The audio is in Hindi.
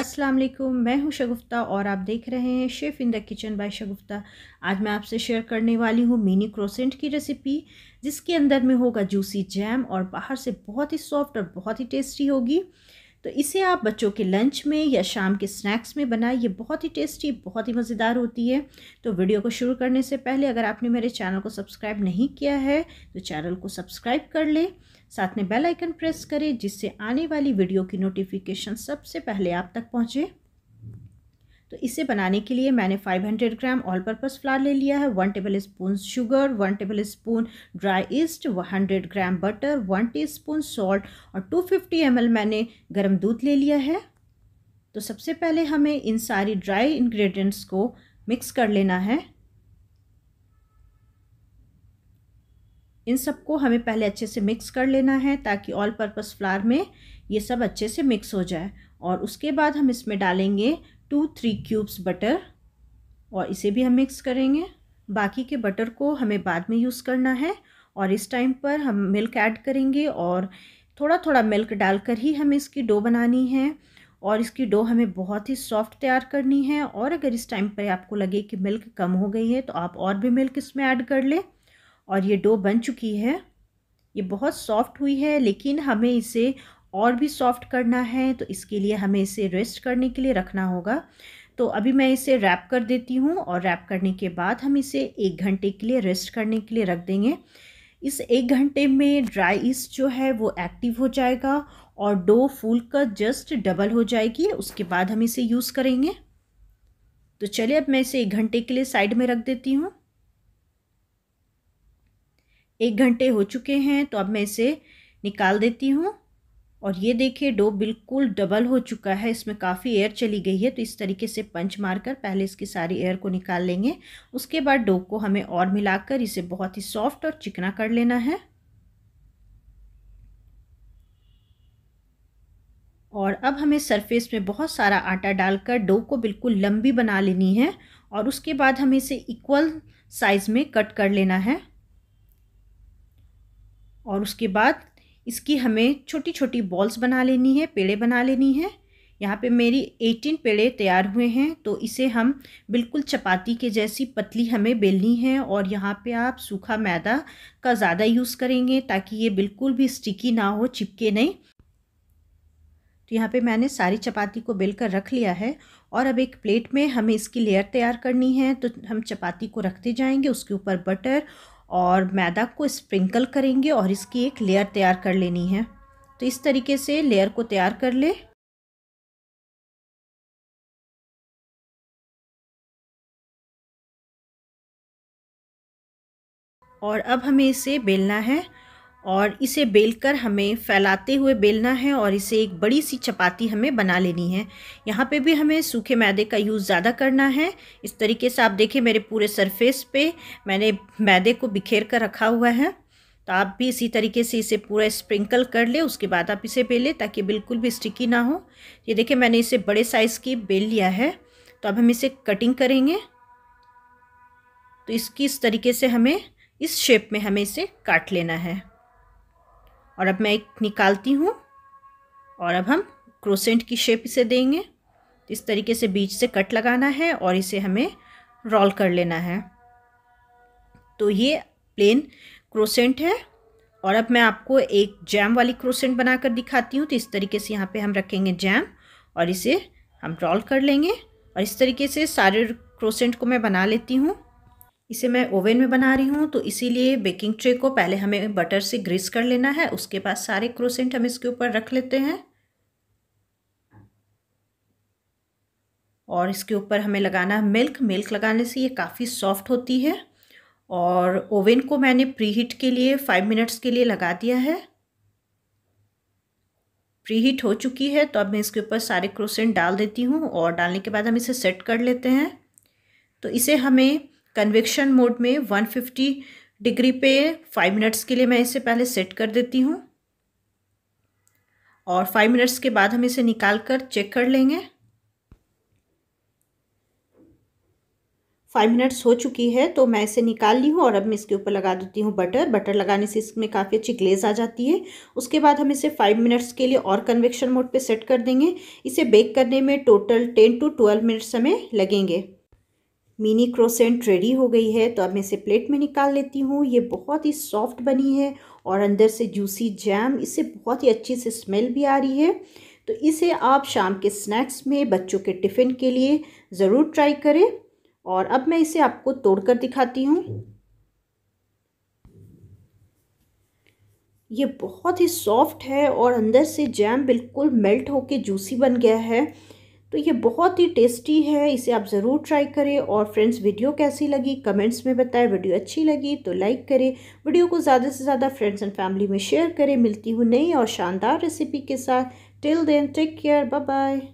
अस्सलाम वालेकुम मैं हूं शगुफ्ता और आप देख रहे हैं chef in the kitchen by Shagufta आज मैं आपसे शेयर करने वाली हूं मिनी क्रोसेंट की रेसिपी जिसके अंदर में होगा जूसी जैम और बाहर से बहुत ही सॉफ्ट और बहुत ही टेस्टी होगी तो इसे आप बच्चों के लंच में या शाम के स्नैक्स में बनाएं ये बहुत ही टेस्टी बहुत ही मज़ेदार होती है तो वीडियो को शुरू करने से पहले अगर आपने मेरे चैनल को सब्सक्राइब नहीं किया है तो चैनल को सब्सक्राइब कर लें साथ में बेल आइकन प्रेस करें जिससे आने वाली वीडियो की नोटिफिकेशन सबसे पहले आप तक पहुँचे तो इसे बनाने के लिए मैंने 500 ग्राम ऑल पर्पज़ फ्लार ले लिया है one tablespoon sugar one tablespoon dry yeast hundred gram butter one teaspoon salt और 250 फिफ्टी मैंने गर्म दूध ले लिया है तो सबसे पहले हमें इन सारी ड्राई इन्ग्रीडियंट्स को मिक्स कर लेना है इन सबको हमें पहले अच्छे से मिक्स कर लेना है ताकि ऑल पर्पज़ फ्लार में ये सब अच्छे से मिक्स हो जाए और उसके बाद हम इसमें डालेंगे टू थ्री क्यूब्स बटर और इसे भी हम मिक्स करेंगे बाकी के बटर को हमें बाद में यूज़ करना है और इस टाइम पर हम मिल्क ऐड करेंगे और थोड़ा थोड़ा मिल्क डालकर ही हमें इसकी डो बनानी है और इसकी डो हमें बहुत ही सॉफ्ट तैयार करनी है और अगर इस टाइम पर आपको लगे कि मिल्क कम हो गई है तो आप और भी मिल्क इसमें ऐड कर लें और ये डो बन चुकी है ये बहुत सॉफ्ट हुई है लेकिन हमें इसे और भी सॉफ्ट करना है तो इसके लिए हमें इसे रेस्ट करने के लिए रखना होगा तो अभी मैं इसे रैप कर देती हूँ और रैप करने के बाद हम इसे एक घंटे के लिए रेस्ट करने के लिए रख देंगे इस एक घंटे में ड्राई इस जो है वो एक्टिव हो जाएगा और डो फूल का जस्ट डबल हो जाएगी उसके बाद हम इसे यूज़ करेंगे तो चलिए अब मैं इसे एक घंटे के लिए साइड में रख देती हूँ एक घंटे हो चुके हैं तो अब मैं इसे निकाल देती हूँ और ये देखिए डो बिल्कुल डबल हो चुका है इसमें काफ़ी एयर चली गई है तो इस तरीके से पंच मारकर पहले इसकी सारी एयर को निकाल लेंगे उसके बाद डो को हमें और मिलाकर इसे बहुत ही सॉफ्ट और चिकना कर लेना है और अब हमें सरफेस में बहुत सारा आटा डालकर डो को बिल्कुल लंबी बना लेनी है और उसके बाद हमें इसे इक्वल साइज़ में कट कर लेना है और उसके बाद इसकी हमें छोटी छोटी बॉल्स बना लेनी है पेड़े बना लेनी है यहाँ पे मेरी एटीन पेड़े तैयार हुए हैं तो इसे हम बिल्कुल चपाती के जैसी पतली हमें बेलनी है और यहाँ पे आप सूखा मैदा का ज़्यादा यूज़ करेंगे ताकि ये बिल्कुल भी स्टिकी ना हो चिपके नहीं तो यहाँ पे मैंने सारी चपाती को बेल कर रख लिया है और अब एक प्लेट में हमें इसकी लेयर तैयार करनी है तो हम चपाती को रखते जाएंगे उसके ऊपर बटर और मैदा को स्प्रिंकल करेंगे और इसकी एक लेयर तैयार कर लेनी है तो इस तरीके से लेयर को तैयार कर ले और अब हमें इसे बेलना है और इसे बेलकर हमें फैलाते हुए बेलना है और इसे एक बड़ी सी चपाती हमें बना लेनी है यहाँ पे भी हमें सूखे मैदे का यूज़ ज़्यादा करना है इस तरीके से आप देखिए मेरे पूरे सरफेस पे मैंने मैदे को बिखेर कर रखा हुआ है तो आप भी इसी तरीके से इसे पूरा स्प्रिंकल कर ले उसके बाद आप इसे बेलें ताकि बिल्कुल भी स्टिकी ना हो ये देखें मैंने इसे बड़े साइज़ की बेल लिया है तो अब हम इसे कटिंग करेंगे तो इसकी इस तरीके से हमें इस शेप में हमें इसे काट लेना है और अब मैं एक निकालती हूँ और अब हम क्रोसेंट की शेप इसे देंगे तो इस तरीके से बीच से कट लगाना है और इसे हमें रोल कर लेना है तो ये प्लेन क्रोसेंट है और अब मैं आपको एक जैम वाली क्रोसेंट बनाकर दिखाती हूँ तो इस तरीके से यहाँ पे हम रखेंगे जैम और इसे हम रोल कर लेंगे और इस तरीके से सारे क्रोसेंट को मैं बना लेती हूँ इसे मैं ओवन में बना रही हूँ तो इसीलिए बेकिंग ट्रे को पहले हमें बटर से ग्रीस कर लेना है उसके बाद सारे क्रोसेंट हम इसके ऊपर रख लेते हैं और इसके ऊपर हमें लगाना है मिल्क मिल्क लगाने से ये काफ़ी सॉफ्ट होती है और ओवन को मैंने प्री हीट के लिए फाइव मिनट्स के लिए लगा दिया है प्री हीट हो चुकी है तो अब मैं इसके ऊपर सारे क्रोसेंट डाल देती हूँ और डालने के बाद हम इसे सेट कर लेते हैं तो इसे हमें कन्वेक्शन मोड में 150 डिग्री पे फाइव मिनट्स के लिए मैं इसे पहले सेट कर देती हूँ और फाइव मिनट्स के बाद हम इसे निकाल कर चेक कर लेंगे फाइव मिनट्स हो चुकी है तो मैं इसे निकाल ली हूँ और अब मैं इसके ऊपर लगा देती हूँ बटर बटर लगाने से इसमें काफ़ी अच्छी ग्लेज आ जाती है उसके बाद हम इसे फाइव मिनट्स के लिए और कन्वेक्शन मोड पे सेट कर देंगे इसे बेक करने में total ten to twelve minutes हमें लगेंगे मिनी क्रोसेंट रेडी हो गई है तो अब मैं इसे प्लेट में निकाल लेती हूँ ये बहुत ही सॉफ्ट बनी है और अंदर से जूसी जैम इससे बहुत ही अच्छी से स्मेल भी आ रही है तो इसे आप शाम के स्नैक्स में बच्चों के टिफ़िन के लिए ज़रूर ट्राई करें और अब मैं इसे आपको तोड़कर दिखाती हूँ ये बहुत ही सॉफ्ट है और अंदर से जैम बिल्कुल मेल्ट होके जूसी बन गया है तो ये बहुत ही टेस्टी है इसे आप ज़रूर ट्राई करें और फ्रेंड्स वीडियो कैसी लगी कमेंट्स में बताएं वीडियो अच्छी लगी तो लाइक करें वीडियो को ज़्यादा से ज़्यादा फ्रेंड्स एंड फैमिली में शेयर करें मिलती हूँ नई और शानदार रेसिपी के साथ till then take care bye bye